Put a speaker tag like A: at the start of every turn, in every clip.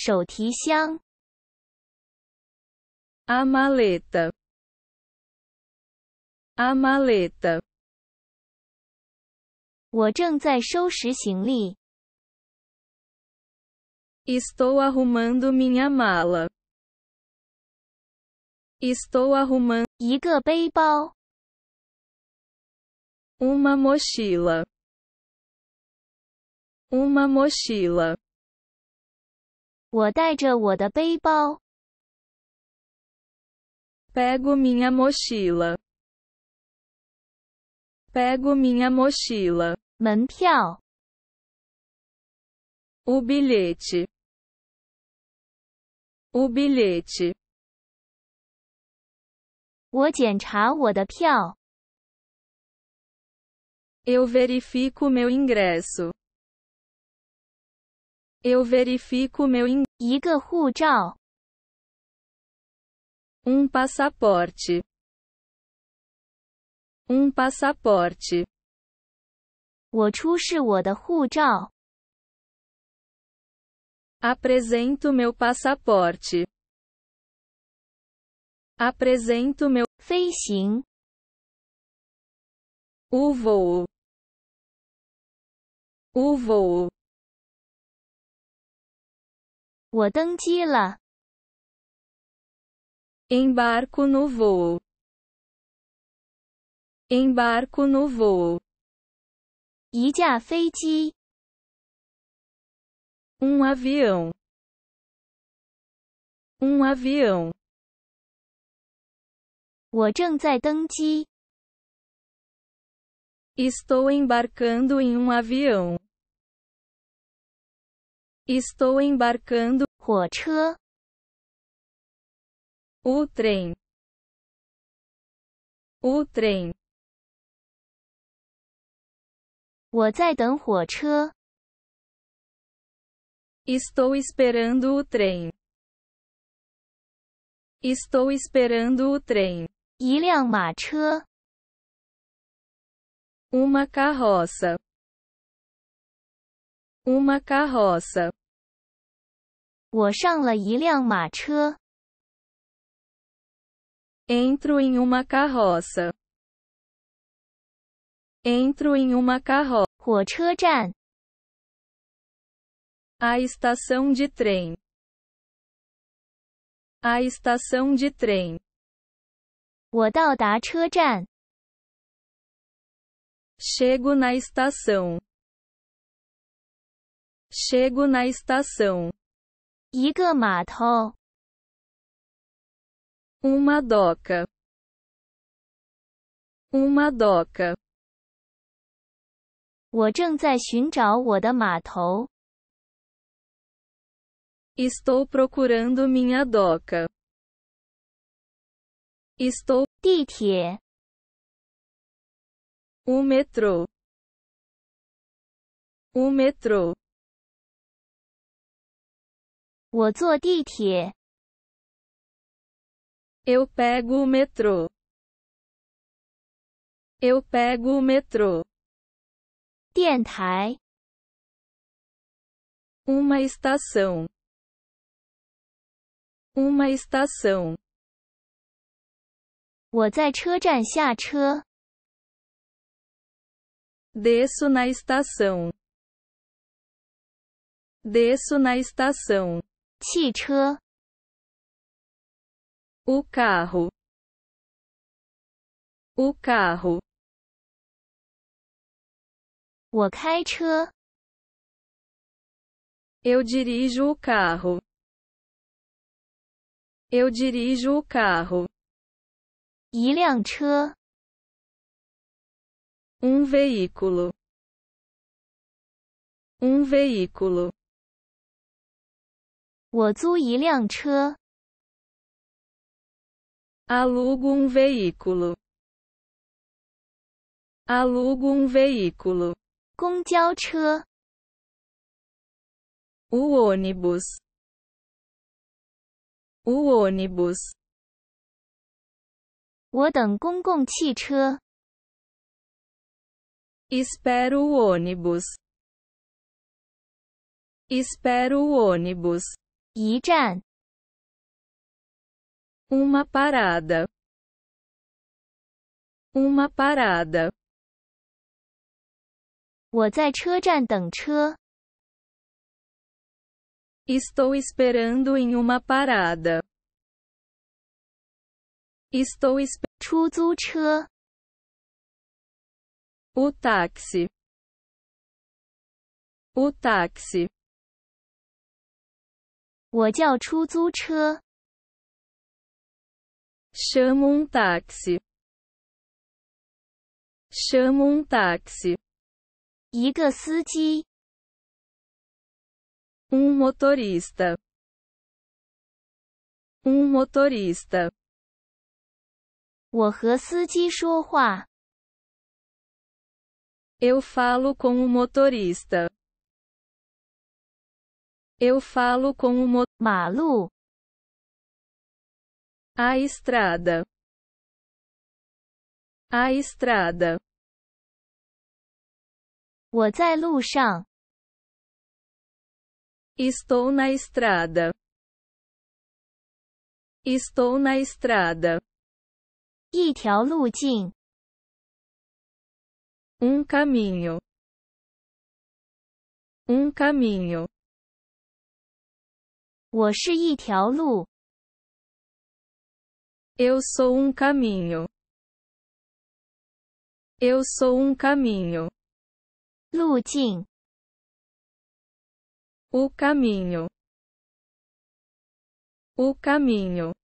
A: 手提箱，amareta，amareta，我正在收拾行李，estou arrumando minha mala，estou arrumando 一个背包，uma mochila，uma mochila。我带着我的背包。Pego minha mochila. Pego minha mochila. 门票。O bilhete. O bilhete. 我检查我的票。Eu verifico meu ingresso. Eu verifico meu in... um passaporte um passaporte 我出示我的护照 apresento meu passaporte apresento meu 飞行 o voo o voo 我登机了。Embarco no voo. Embarco no voo. Um avião. Um avião. estou embarcando em um avião. Estou embarcando. o trem o trem 我在等火车 estou esperando o trem estou esperando o trem 一辆马车 uma carroça uma carroça 我上了一辆马车。Entro em uma carroça. Entro em uma carroça. 火车站 A estação de trem. A estação de trem. Chego na estação. Chego na estação. 一个码头。Uma doca. Uma doca. 我正在寻找我的码头。Estou procurando minha doca. Estou 地铁。O metrô. O metrô. 我坐地铁。Eu pego o metrô. Eu pego o metrô. 电台。uma estação. uma estação. 我在车站下车。desço na estação. desço na estação. o carro, o carro. Eu dirijo o carro, eu dirijo o carro. Um veículo, um veículo. 我租一辆车。Alugo um veículo. Alugo um veículo. 公交车。O ônibus. O ônibus. 我等公共汽车。Espero o ônibus. Espero o ônibus. 一站 uma parada uma parada 我在车站等车 estou esperando em uma parada estou esp o táxi o táxi 我叫出租车。Chamo um táxi. Chamo um táxi. 一个司机。Um motorista. Um motorista. 我和司机说话。Eu falo com o motorista. Eu falo com o mo... Malu. A estrada. A estrada. 我在路上. Estou na estrada. Estou na estrada. 一条路径. Um caminho. Um caminho. 我是一条路。Eu sou um caminho. Eu sou um caminho. 路径。O caminho. O caminho.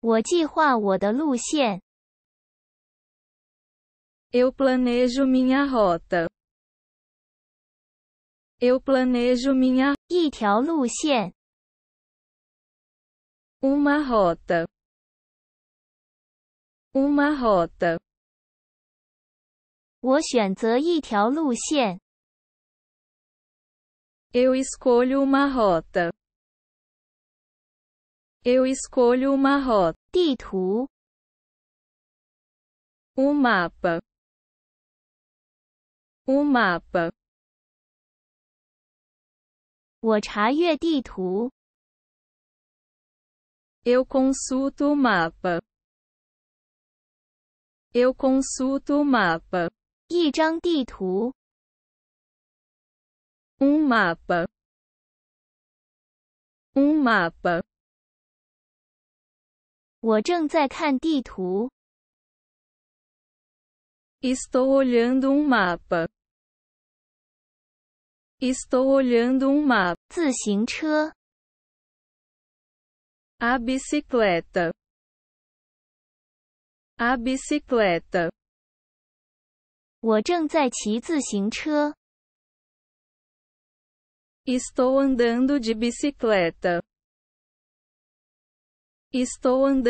A: 我计划我的路线。Eu planejo minha rota. Eu planejo minha 一条路线 uma rota uma rota 我选择一条路线 eu escolho uma rota eu escolho uma rota 地图 um mapa um mapa 我查阅地图。Eu consulto o mapa. Eu consulto o mapa. 一张地图。Um mapa. Um mapa. 我正在看地图。Estou olhando um mapa. Estou olhando um mapa. A bicicleta. A bicicleta. estou andando de bicicleta. Estou andando.